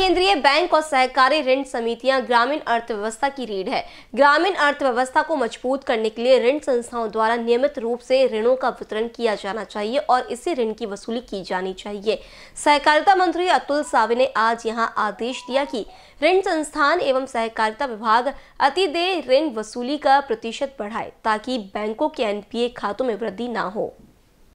केंद्रीय बैंक और सहकारी ऋण समितियां ग्रामीण अर्थव्यवस्था की रीढ़ है ग्रामीण अर्थव्यवस्था को मजबूत करने के लिए ऋण संस्थाओं द्वारा नियमित रूप से ऋणों का वितरण किया जाना चाहिए और इसे ऋण की वसूली की जानी चाहिए सहकारिता मंत्री अतुल सावे ने आज यहां आदेश दिया कि ऋण संस्थान एवं सहकारिता विभाग अति ऋण वसूली का प्रतिशत बढ़ाए ताकि बैंकों के एनपीए खातों में वृद्धि न हो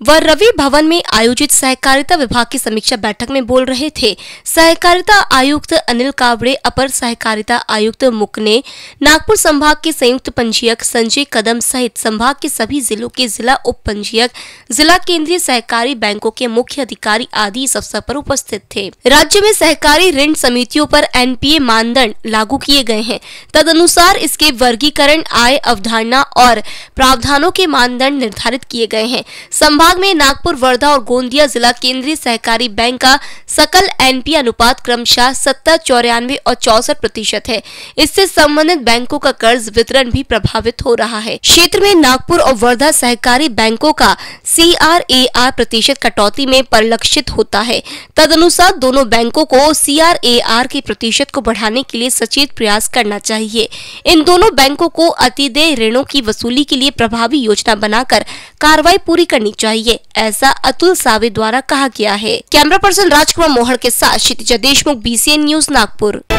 व रवि भवन में आयोजित सहकारिता विभाग की समीक्षा बैठक में बोल रहे थे सहकारिता आयुक्त अनिल कावड़े अपर सहकारिता आयुक्त मुकने नागपुर संभाग के संयुक्त पंजीयक संजय कदम सहित संभाग के सभी जिलों के जिला उप पंजीयक जिला केंद्रीय सहकारी बैंकों के मुख्य अधिकारी आदि इस अवसर आरोप उपस्थित थे राज्य में सहकारी ऋण समितियों पी ए मानदंड लागू किए गए हैं तद इसके वर्गीकरण आय अवधारणा और प्रावधानों के मानदंड निर्धारित किए गए हैं संभाग विभाग में नागपुर वर्धा और गोंदिया जिला केंद्रीय सहकारी बैंक का सकल एनपी अनुपात क्रमशः सत्तर चौरानवे और चौसठ प्रतिशत है इससे संबंधित बैंकों का कर्ज वितरण भी प्रभावित हो रहा है क्षेत्र में नागपुर और वर्धा सहकारी बैंकों का सी प्रतिशत कटौती में परिलक्षित होता है तदनुसार दोनों बैंकों को सी के प्रतिशत को बढ़ाने के लिए सचेत प्रयास करना चाहिए इन दोनों बैंकों को अतिदेय ऋणों की वसूली के लिए प्रभावी योजना बनाकर कार्रवाई पूरी करनी चाहिए चाहिए ऐसा अतुल सावे द्वारा कहा गया है कैमरा पर्सन राजकुमार मोहन के साथ क्षितिजा देशमुख बी न्यूज नागपुर